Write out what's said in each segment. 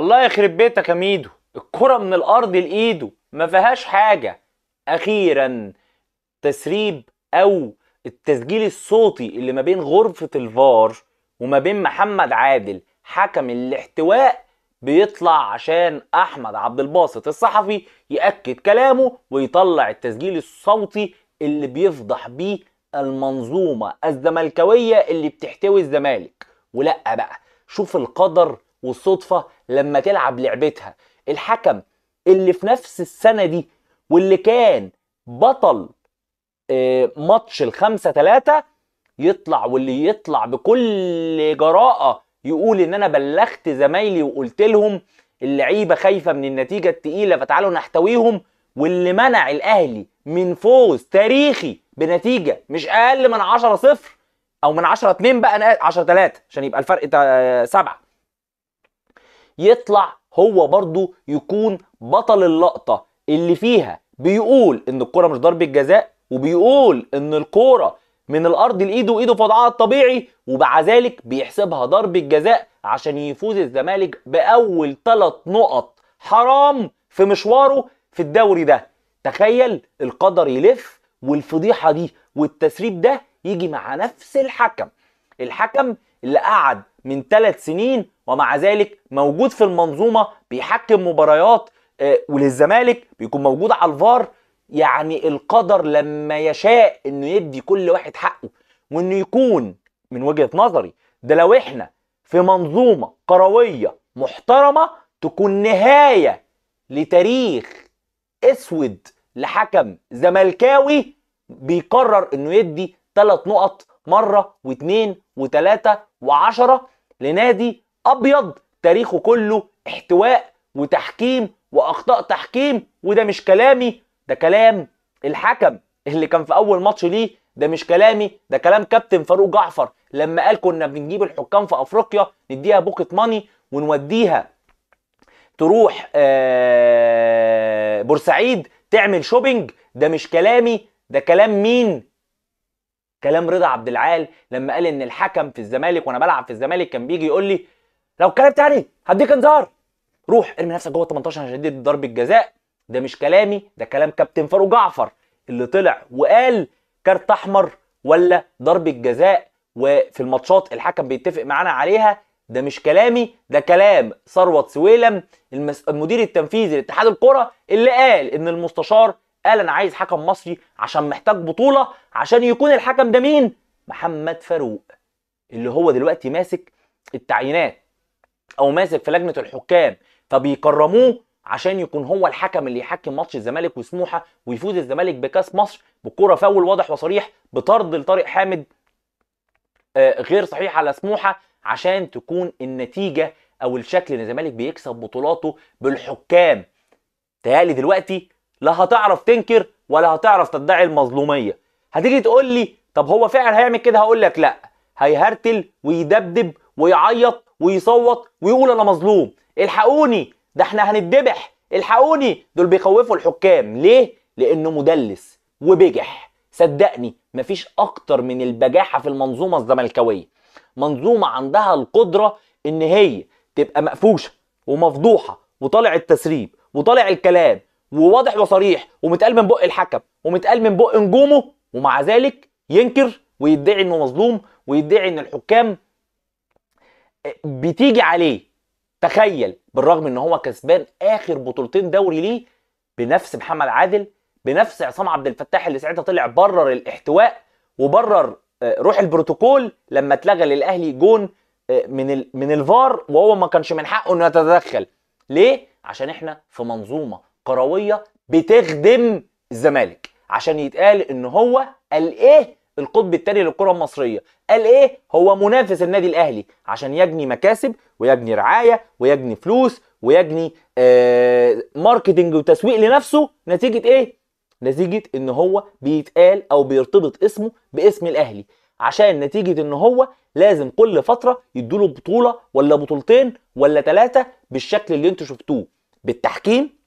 الله يخرب بيتك يا ميدو الكرة من الأرض لإيده ما فيهاش حاجة أخيرا تسريب أو التسجيل الصوتي اللي ما بين غرفة الفار وما بين محمد عادل حكم الاحتواء بيطلع عشان احمد عبد الباسط الصحفي ياكد كلامه ويطلع التسجيل الصوتي اللي بيفضح بيه المنظومه الزملكاويه اللي بتحتوي الزمالك ولا بقى شوف القدر والصدفه لما تلعب لعبتها الحكم اللي في نفس السنه دي واللي كان بطل آه، ماتش الخمسة ثلاثة يطلع واللي يطلع بكل جراءة يقول ان انا بلغت زمايلي وقلت لهم اللعيبة خايفة من النتيجة التقيلة فتعالوا نحتويهم واللي منع الاهلي من فوز تاريخي بنتيجة مش اقل من 10 صفر او من 10 2 بقى 10 3 عشان يبقى الفرق 7 آه، يطلع هو برضو يكون بطل اللقطة اللي فيها بيقول ان الكرة مش ضربة جزاء وبيقول ان الكرة من الارض لايده وايده في وضعها الطبيعي ومع ذلك بيحسبها ضربة جزاء عشان يفوز الزمالك باول ثلاث نقط حرام في مشواره في الدوري ده تخيل القدر يلف والفضيحة دي والتسريب ده يجي مع نفس الحكم الحكم اللي قعد من ثلاث سنين ومع ذلك موجود في المنظومه بيحكم مباريات آه، وللزمالك بيكون موجود على الفار يعني القدر لما يشاء انه يدي كل واحد حقه وانه يكون من وجهه نظري ده لو احنا في منظومه كرويه محترمه تكون نهايه لتاريخ اسود لحكم زملكاوي بيقرر انه يدي ثلاث نقط مره واثنين وثلاثه وعشره لنادي ابيض تاريخه كله احتواء وتحكيم واخطاء تحكيم وده مش كلامي ده كلام الحكم اللي كان في اول ماتش ليه ده مش كلامي ده كلام كابتن فاروق جعفر لما قال كنا بنجيب الحكام في افريقيا نديها بوكت ماني ونوديها تروح آه، بورسعيد تعمل شوبينج ده مش كلامي ده كلام مين كلام رضا عبد العال لما قال ان الحكم في الزمالك وانا بلعب في الزمالك كان بيجي يقول لي لو اتكلمت يعني هديك انذار روح ارمي نفسك جوه ال 18 عشان دي ضربه جزاء ده مش كلامي ده كلام كابتن فاروق جعفر اللي طلع وقال كارت احمر ولا ضربه جزاء وفي الماتشات الحكم بيتفق معانا عليها ده مش كلامي ده كلام ثروت سويلم المس... المدير التنفيذي لاتحاد الكره اللي قال ان المستشار قال انا عايز حكم مصري عشان محتاج بطوله عشان يكون الحكم ده مين محمد فاروق اللي هو دلوقتي ماسك التعيينات او ماسك في لجنه الحكام فبيكرموه عشان يكون هو الحكم اللي يحكم ماتش الزمالك وسموحه ويفوز الزمالك بكاس مصر بكره فاول واضح وصريح بطرد لطارق حامد آه، غير صحيح على سموحه عشان تكون النتيجه او الشكل ان الزمالك بيكسب بطولاته بالحكام تهيألي دلوقتي لا هتعرف تنكر ولا هتعرف تدعي المظلوميه هتيجي تقول لي طب هو فعلا هيعمل كده هقول لك لا هيهرتل ويدبدب ويعيط ويصوت ويقول انا مظلوم الحقوني ده احنا هنتدبح الحقوني دول بيخوفوا الحكام ليه لانه مدلس وبجح صدقني مفيش اكتر من البجاحه في المنظومه الزملكاويه منظومه عندها القدره ان هي تبقى مقفوشه ومفضوحه وطالع التسريب وطالع الكلام وواضح وصريح ومتقال من بق الحكم ومتقال من بق نجومه ومع ذلك ينكر ويدعي انه مظلوم ويدعي ان الحكام بتيجي عليه تخيل بالرغم ان هو كسبان اخر بطولتين دوري ليه بنفس محمد عادل بنفس عصام عبد الفتاح اللي ساعتها طلع برر الاحتواء وبرر آه، روح البروتوكول لما اتلغى للاهلي جون آه، من من الفار وهو ما كانش من حقه انه يتدخل ليه عشان احنا في منظومه كرويه بتخدم الزمالك عشان يتقال ان هو قال ايه القطب الثاني للكره المصريه قال ايه هو منافس النادي الاهلي عشان يجني مكاسب ويجني رعايه ويجني فلوس ويجني آه ماركتنج وتسويق لنفسه نتيجه ايه نتيجه ان هو بيتقال او بيرتبط اسمه باسم الاهلي عشان نتيجه ان هو لازم كل فتره يدوله بطوله ولا بطولتين ولا ثلاثه بالشكل اللي انتوا شفتوه بالتحكيم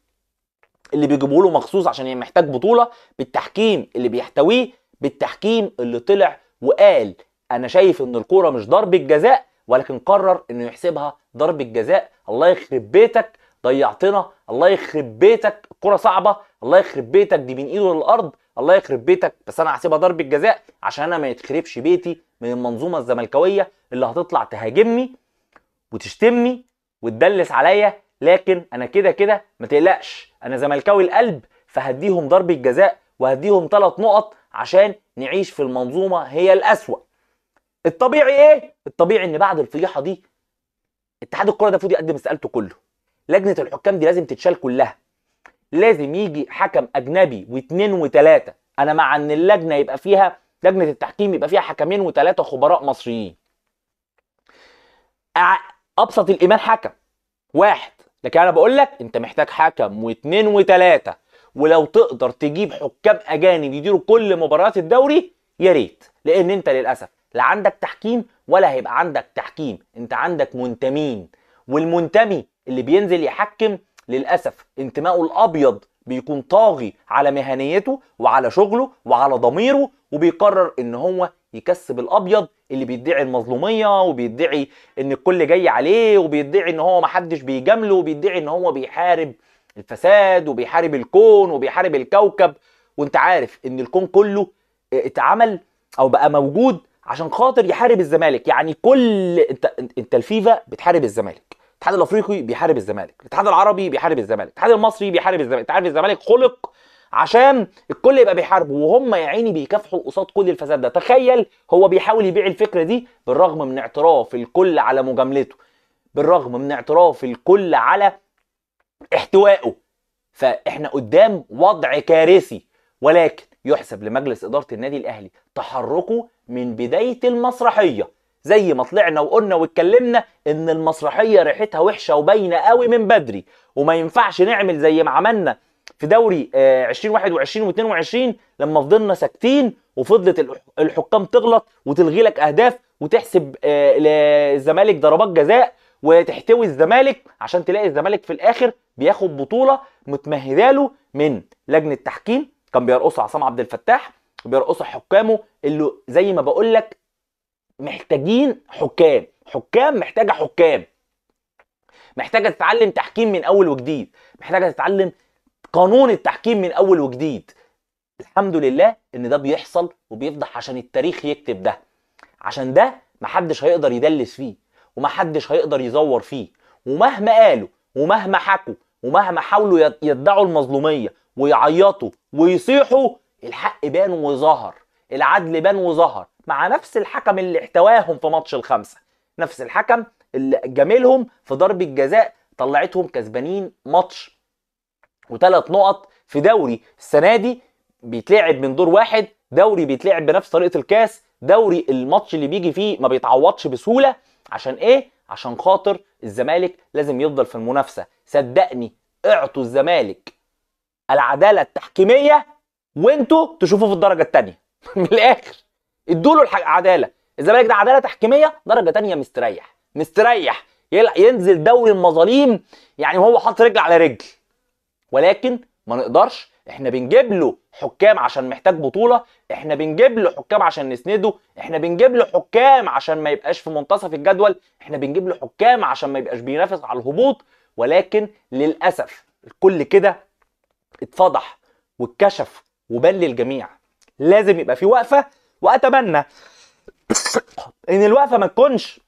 اللي بيجيبوا له مخصوص عشان محتاج بطوله بالتحكيم اللي بيحتويه بالتحكيم اللي طلع وقال انا شايف ان الكوره مش ضربه جزاء ولكن قرر انه يحسبها ضربه جزاء الله يخرب بيتك ضيعتنا الله يخرب بيتك الكوره صعبه الله يخرب بيتك دي من ايده للارض الله يخرب بيتك بس انا هسيبها ضربه جزاء عشان انا ما يتخربش بيتي من المنظومه الزملكاويه اللي هتطلع تهاجمني وتشتمني وتدلس عليا لكن انا كده كده ما تقلقش انا زملكاوي القلب فهديهم ضربه جزاء وهديهم ثلاث نقط عشان نعيش في المنظومه هي الاسوا الطبيعي ايه الطبيعي ان بعد الفضيحه دي اتحاد الكره ده المفروض يقدم استقالته كله لجنه الحكام دي لازم تتشال كلها لازم يجي حكم اجنبي واثنين وثلاثه انا مع ان اللجنه يبقى فيها لجنه التحكيم يبقى فيها حكمين وثلاثه خبراء مصريين ابسط الايمان حكم واحد لكن انا بقول لك انت محتاج حكم واثنين وثلاثه ولو تقدر تجيب حكام اجانب يديروا كل مباريات الدوري يا ريت لان انت للاسف لا عندك تحكيم ولا هيبقى عندك تحكيم انت عندك منتمين والمنتمي اللي بينزل يحكم للاسف انتمائه الابيض بيكون طاغي على مهنيته وعلى شغله وعلى ضميره وبيقرر ان هو يكسب الابيض اللي بيدعي المظلوميه وبيدعي ان الكل جاي عليه وبيدعي ان هو محدش بيجامله وبيدعي ان هو بيحارب الفساد وبيحارب الكون وبيحارب الكوكب وانت عارف ان الكون كله آه، اتعمل او بقى موجود عشان خاطر يحارب الزمالك يعني كل انت انت الفيفا بتحارب الزمالك الاتحاد الافريقي بيحارب الزمالك الاتحاد العربي بيحارب الزمالك الاتحاد المصري بيحارب الزمالك انت عارف الزمالك خلق عشان الكل يبقى بيحاربه وهم يا عيني بيكافحوا قصاد كل الفساد ده تخيل هو بيحاول يبيع الفكره دي بالرغم من اعتراف الكل على مجاملته بالرغم من اعتراف الكل على احتوائه فاحنا قدام وضع كارثي ولكن يحسب لمجلس اداره النادي الاهلي تحركه من بدايه المسرحيه زي ما طلعنا وقلنا واتكلمنا ان المسرحيه ريحتها وحشه وباينه قوي من بدري وما ينفعش نعمل زي ما عملنا في دوري 2021 آه، و22 لما فضلنا ساكتين وفضلت الحكام تغلط وتلغي لك اهداف وتحسب للزمالك آه، ضربات جزاء وتحتوي الزمالك عشان تلاقي الزمالك في الاخر بياخد بطوله متمهده له من لجنه تحكيم كان بيرقصه عصام عبد الفتاح بيرقصها حكامه اللي زي ما بقول لك محتاجين حكام حكام محتاجه حكام محتاجه تتعلم تحكيم من اول وجديد محتاجه تتعلم قانون التحكيم من اول وجديد الحمد لله ان ده بيحصل وبيفضح عشان التاريخ يكتب ده عشان ده محدش هيقدر يدلس فيه ومحدش هيقدر يزور فيه ومهما قالوا ومهما حكوا ومهما حاولوا يدعوا المظلوميه ويعيطوا ويصيحوا الحق بان وظهر العدل بان وظهر مع نفس الحكم اللي احتواهم في ماتش الخمسه نفس الحكم اللي جاملهم في ضربه جزاء طلعتهم كسبانين ماتش وثلاث نقط في دوري السنه دي بيتلعب من دور واحد دوري بيتلعب بنفس طريقه الكاس دوري الماتش اللي بيجي فيه ما بيتعوضش بسهوله عشان ايه عشان خاطر الزمالك لازم يفضل في المنافسه صدقني اعطوا الزمالك العداله التحكيميه وانتوا تشوفوه في الدرجه الثانيه من الاخر ادوا له العداله الزمالك ده عداله تحكيميه درجه ثانيه مستريح مستريح ينزل دوري المظاليم يعني هو حاطط رجل على رجل ولكن ما نقدرش احنا بنجيب له حكام عشان محتاج بطوله احنا بنجيب له حكام عشان نسنده احنا بنجيب له حكام عشان ما يبقاش في منتصف الجدول احنا بنجيب له حكام عشان ما يبقاش بينافس على الهبوط ولكن للاسف الكل كده اتفضح واتكشف وبان للجميع لازم يبقى في وقفه واتمنى ان الوقفه ما تكونش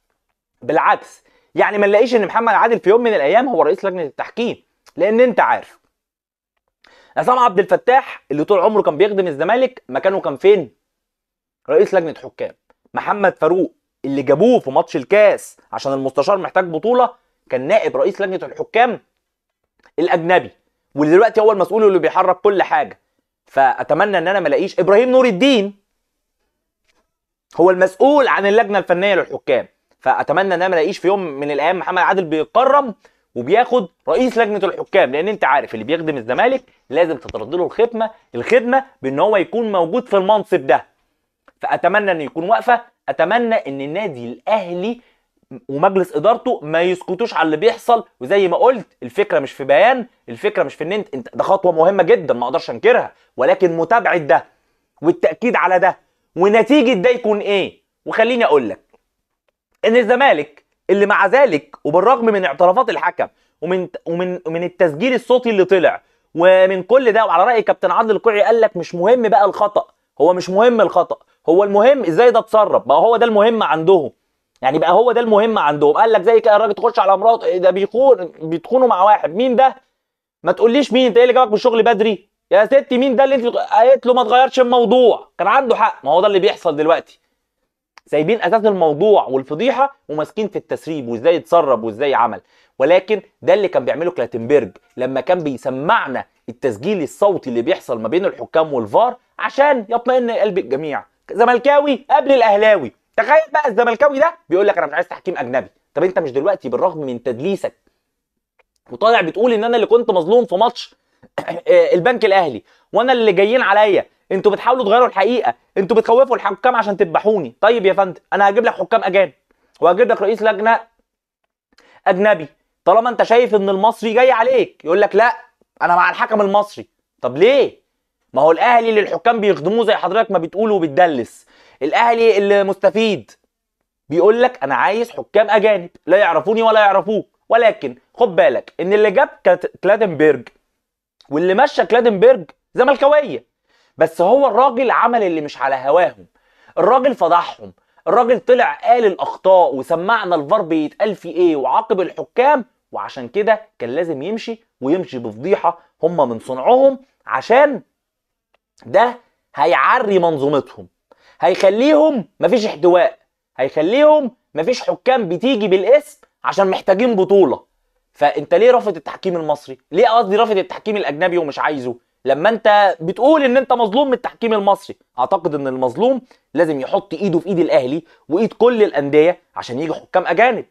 بالعكس يعني ما نلاقيش ان محمد عادل في يوم من الايام هو رئيس لجنه التحكيم لان انت عارف عصام عبد الفتاح اللي طول عمره كان بيخدم الزمالك مكانه كان فين؟ رئيس لجنه حكام محمد فاروق اللي جابوه في ماتش الكاس عشان المستشار محتاج بطوله كان نائب رئيس لجنه الحكام الاجنبي واللي دلوقتي هو المسؤول اللي بيحرك كل حاجه فاتمنى ان انا ما الاقيش ابراهيم نور الدين هو المسؤول عن اللجنه الفنيه للحكام فاتمنى ان انا ما الاقيش في يوم من الايام محمد عادل بيتقرب وبياخد رئيس لجنه الحكام لان انت عارف اللي بيخدم الزمالك لازم تترد له الخدمه الخدمه بان هو يكون موجود في المنصب ده فاتمنى انه يكون واقفه اتمنى ان النادي الاهلي ومجلس ادارته ما يسكتوش على اللي بيحصل وزي ما قلت الفكره مش في بيان الفكره مش في ان انت, انت ده خطوه مهمه جدا ما اقدرش انكرها ولكن متابعه ده والتاكيد على ده ونتيجه ده يكون ايه وخليني اقول لك ان الزمالك اللي مع ذلك وبالرغم من اعترافات الحكم ومن ومن ومن التسجيل الصوتي اللي طلع ومن كل ده وعلى راي كابتن عادل القيعي قال لك مش مهم بقى الخطا هو مش مهم الخطا هو المهم ازاي ده اتسرب بقى هو ده المهم عندهم يعني بقى هو ده المهم عندهم قال لك زي كده الراجل تخش على مراته إيه ده بيخون بيتخونوا مع واحد مين ده ما تقوليش مين انت ايه اللي جابك من الشغل بدري يا ستي مين ده اللي انت قالت له ما تغيرش الموضوع كان عنده حق ما هو ده اللي بيحصل دلوقتي سايبين اساس الموضوع والفضيحه وماسكين في التسريب وازاي اتسرب وازاي عمل ولكن ده اللي كان بيعمله كلاتنبرج لما كان بيسمعنا التسجيل الصوتي اللي بيحصل ما بين الحكام والفار عشان يطمئن قلب الجميع زملكاوي قبل الاهلاوي تخيل بقى الزملكاوي ده بيقول لك انا مش عايز تحكيم اجنبي طب انت مش دلوقتي بالرغم من تدليسك وطالع بتقول ان انا اللي كنت مظلوم في ماتش البنك الاهلي وانا اللي جايين عليا انتوا بتحاولوا تغيروا الحقيقه انتوا بتخوفوا الحكام عشان تذبحوني طيب يا فندم انا هجيب لك حكام اجانب وهجيب لك رئيس لجنه اجنبي طالما انت شايف ان المصري جاي عليك يقول لك لا انا مع الحكم المصري طب ليه ما هو الاهلي اللي الحكام بيخدموه زي حضرتك ما بتقول وبتدلس الاهلي اللي مستفيد بيقول لك انا عايز حكام اجانب لا يعرفوني ولا يعرفوك ولكن خد بالك ان اللي جاب كلاتنبرج واللي مشى كلادنبرج زملكاويه بس هو الراجل عمل اللي مش على هواهم الراجل فضحهم الراجل طلع قال الاخطاء وسمعنا الفار بيتقال في ايه وعاقب الحكام وعشان كده كان لازم يمشي ويمشي بفضيحه هم من صنعهم عشان ده هيعري منظومتهم هيخليهم مفيش احتواء هيخليهم مفيش حكام بتيجي بالاسم عشان محتاجين بطوله فانت ليه رافض التحكيم المصري ليه قصدي رافض التحكيم الاجنبي ومش عايزه لما انت بتقول ان انت مظلوم من التحكيم المصري اعتقد ان المظلوم لازم يحط ايده في ايد الاهلي وايد كل الانديه عشان يجي حكام اجانب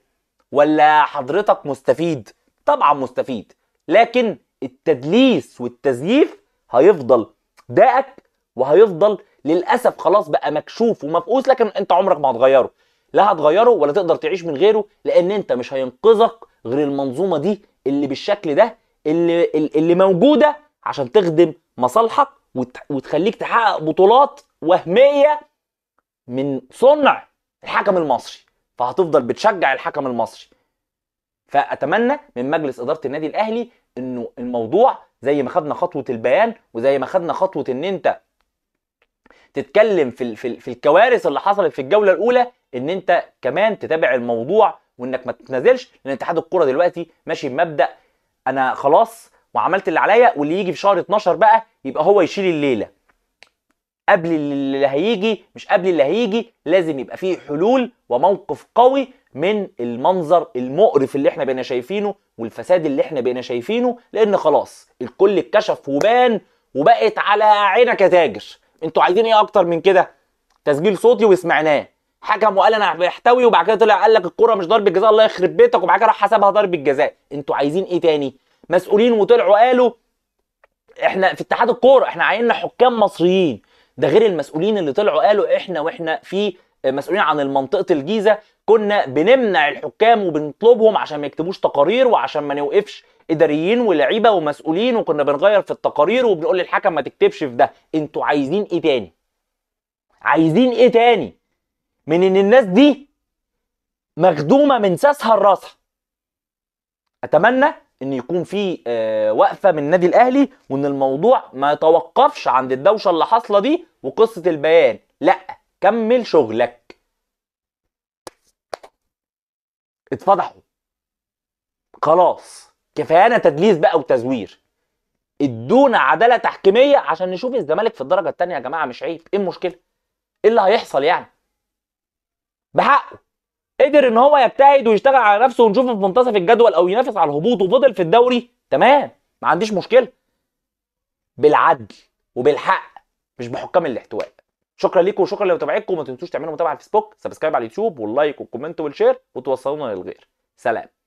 ولا حضرتك مستفيد طبعا مستفيد لكن التدليس والتزييف هيفضل داءك وهيفضل للاسف خلاص بقى مكشوف ومفقوس لكن انت عمرك ما هتغيره لا هتغيره ولا تقدر تعيش من غيره لان انت مش هينقذك غير المنظومه دي اللي بالشكل ده اللي اللي موجوده عشان تخدم مصالحك وتخليك تحقق بطولات وهميه من صنع الحكم المصري فهتفضل بتشجع الحكم المصري فاتمنى من مجلس اداره النادي الاهلي انه الموضوع زي ما خدنا خطوه البيان وزي ما خدنا خطوه ان انت تتكلم في في الكوارث اللي حصلت في الجوله الاولى ان انت كمان تتابع الموضوع وانك ما تتنازلش لان اتحاد الكوره دلوقتي ماشي بمبدا انا خلاص وعملت اللي عليا واللي يجي في شهر 12 بقى يبقى هو يشيل الليله قبل اللي هيجي مش قبل اللي هيجي لازم يبقى فيه حلول وموقف قوي من المنظر المقرف اللي احنا بقينا شايفينه والفساد اللي احنا بقينا شايفينه لان خلاص الكل اتكشف وبان وبقت على عينك يا تاجر انتوا عايزين ايه اكتر من كده تسجيل صوتي وسمعناه حكم وقال انا بيحتوي وبعد كده طلع قال لك الكوره مش ضربه جزاء الله يخرب بيتك وبعد كده راح حسبها ضربه جزاء انتوا عايزين ايه تاني مسؤولين وطلعوا قالوا احنا في اتحاد الكوره احنا عيننا حكام مصريين ده غير المسؤولين اللي طلعوا قالوا احنا واحنا في مسؤولين عن منطقه الجيزه كنا بنمنع الحكام وبنطلبهم عشان ما يكتبوش تقارير وعشان ما نوقفش اداريين ولاعيبه ومسؤولين وكنا بنغير في التقارير وبنقول للحكم ما تكتبش في ده انتوا عايزين ايه تاني عايزين ايه تاني من ان الناس دي مخدومه من ساسها لراسها اتمنى ان يكون في آه، وقفه من النادي الاهلي وان الموضوع ما يتوقفش عند الدوشه اللي حاصله دي وقصه البيان لا كمل شغلك اتفضحوا خلاص كفايانا تدليس بقى وتزوير ادونا عداله تحكيميه عشان نشوف الزمالك في الدرجه الثانيه يا جماعه مش عيب ايه المشكله ايه اللي هيحصل يعني بحقه قدر ان هو يجتهد ويشتغل على نفسه ونشوفه في منتصف الجدول او ينافس على الهبوط وفضل في الدوري تمام ما عنديش مشكله بالعدل وبالحق مش بحكام الاحتواء شكرا ليكم وشكرا لمتابعتكم وما تنسوش تعملوا متابعه على الفيسبوك سبسكرايب على اليوتيوب واللايك والكومنت والشير وتوصلونا للغير سلام